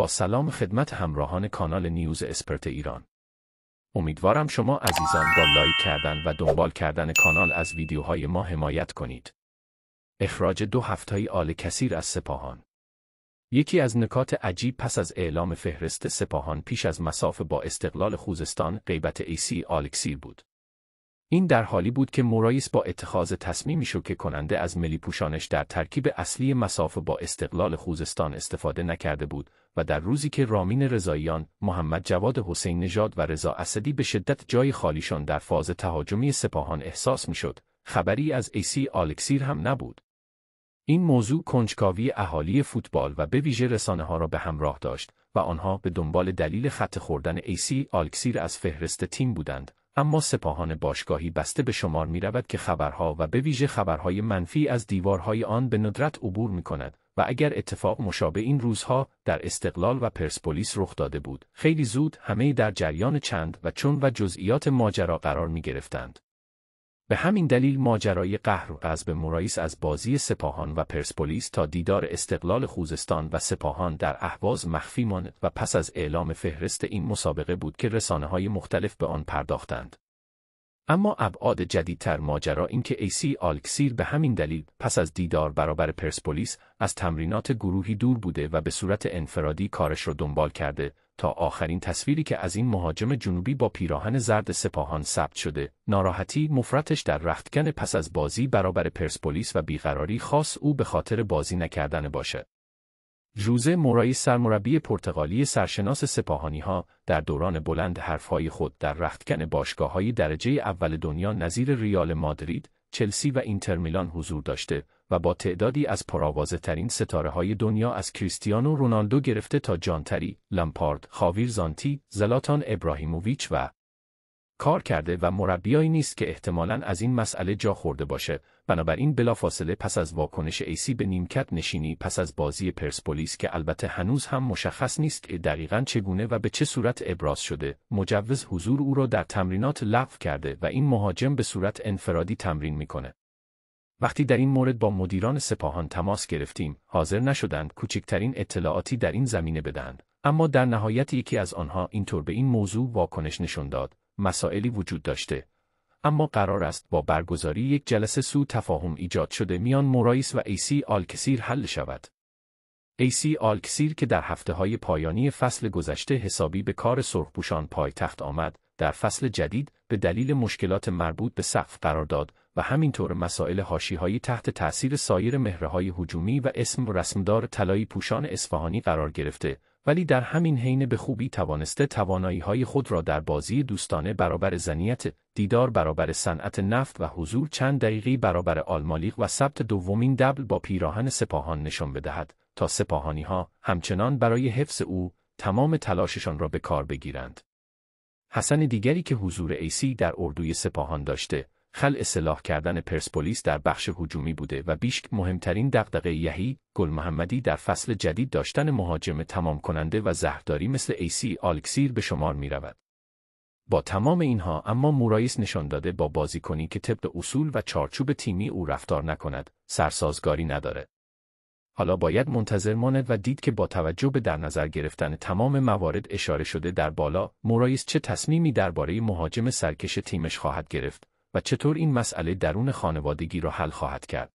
با سلام خدمت همراهان کانال نیوز اسپرت ایران امیدوارم شما عزیزان با لایک کردن و دنبال کردن کانال از ویدیوهای ما حمایت کنید اخراج دو هفتهای آل کسیر از سپاهان یکی از نکات عجیب پس از اعلام فهرست سپاهان پیش از مساف با استقلال خوزستان غیبت ایسی آلکسیر بود این در حالی بود که مورایس با اتخاذ تصمیمی که کننده از ملی پوشانش در ترکیب اصلی مسافه با استقلال خوزستان استفاده نکرده بود و در روزی که رامین رضاییان، محمد جواد حسین نژاد و رضا اسدی به شدت جای خالیشان در فاز تهاجمی سپاهان احساس میشد، خبری از ایسی آلکسیر هم نبود. این موضوع کنجکاوی اهالی فوتبال و به ویژه رسانه ها را به همراه داشت و آنها به دنبال دلیل خط خوردن ایسی آلکسیر از فهرست تیم بودند اما سپاهان باشگاهی بسته به شمار می رود که خبرها و به ویژه خبرهای منفی از دیوارهای آن به ندرت عبور می کند و اگر اتفاق مشابه این روزها در استقلال و پرسپولیس رخ داده بود خیلی زود همه در جریان چند و چون و جزئیات ماجرا قرار می گرفتند. به همین دلیل ماجرای قهر و غضب مورایس از بازی سپاهان و پرسپولیس تا دیدار استقلال خوزستان و سپاهان در اهواز مخفی ماند و پس از اعلام فهرست این مسابقه بود که رسانه های مختلف به آن پرداختند. اما ابعاد جدیدتر ماجرا این که ایسی آلکسیر به همین دلیل پس از دیدار برابر پرسپولیس از تمرینات گروهی دور بوده و به صورت انفرادی کارش را دنبال کرده تا آخرین تصویری که از این مهاجم جنوبی با پیراهن زرد سپاهان ثبت شده ناراحتی مفرتش در رختکن پس از بازی برابر پرسپولیس و بیقراری خاص او به خاطر بازی نکردن باشه ژوزه مورایی سرمربی پرتغالی سرشناس سپاهانی ها در دوران بلند حرفهای خود در رختکن باشگاه های درجه اول دنیا نظیر ریال مادرید، چلسی و اینتر میلان حضور داشته و با تعدادی از پرآوازه ترین ستاره های دنیا از کریستیانو رونالدو گرفته تا جانتری، لمپارد، خاویر زانتی، زلاتان ابراهیموویچ و کار کرده و مربیایی نیست که احتمالاً از این مسئله جا خورده باشه بنابراین بلافاصله پس از واکنش ایسی به نیمکت نشینی پس از بازی پرسپولیس که البته هنوز هم مشخص نیست که دقیقا چگونه و به چه صورت ابراز شده مجوز حضور او را در تمرینات لغو کرده و این مهاجم به صورت انفرادی تمرین میکنه وقتی در این مورد با مدیران سپاهان تماس گرفتیم حاضر نشدند کوچکترین اطلاعاتی در این زمینه بدهند اما در نهایت یکی از آنها اینطور به این موضوع واکنش نشان داد مسائلی وجود داشته اما قرار است با برگزاری یک جلسه سو تفاهم ایجاد شده میان مورایس و ایسی آلکسیر حل شود ایسی آلکسیر که در هفته های پایانی فصل گذشته حسابی به کار سرخپوشان پایتخت آمد در فصل جدید به دلیل مشکلات مربوط به سقف قرار داد و همینطور مسائل هاشیهایی تحت تأثیر سایر های حجومی و اسم و رسمدار طلایی پوشان اصفهانی قرار گرفته ولی در همین حین به خوبی توانسته توانایی های خود را در بازی دوستانه برابر زنیت، دیدار برابر صنعت نفت و حضور چند دقیقی برابر آلمالیق و ثبت دومین دبل با پیراهن سپاهان نشان بدهد تا سپاهانی ها همچنان برای حفظ او تمام تلاششان را به کار بگیرند. حسن دیگری که حضور ایسی در اردوی سپاهان داشته خل اصلاح کردن پرسپولیس در بخش هجومی بوده و بیشک مهمترین دغدغه یهی گل محمدی در فصل جدید داشتن مهاجم تمام کننده و زهرداری مثل ایسی آلکسیر به شمار می رود. با تمام اینها اما مورایس نشان داده با بازیکنی که طبق اصول و چارچوب تیمی او رفتار نکند سرسازگاری نداره. حالا باید منتظر ماند و دید که با توجه به در نظر گرفتن تمام موارد اشاره شده در بالا مورایس چه تصمیمی درباره مهاجم سرکش تیمش خواهد گرفت و چطور این مسئله درون خانوادگی را حل خواهد کرد.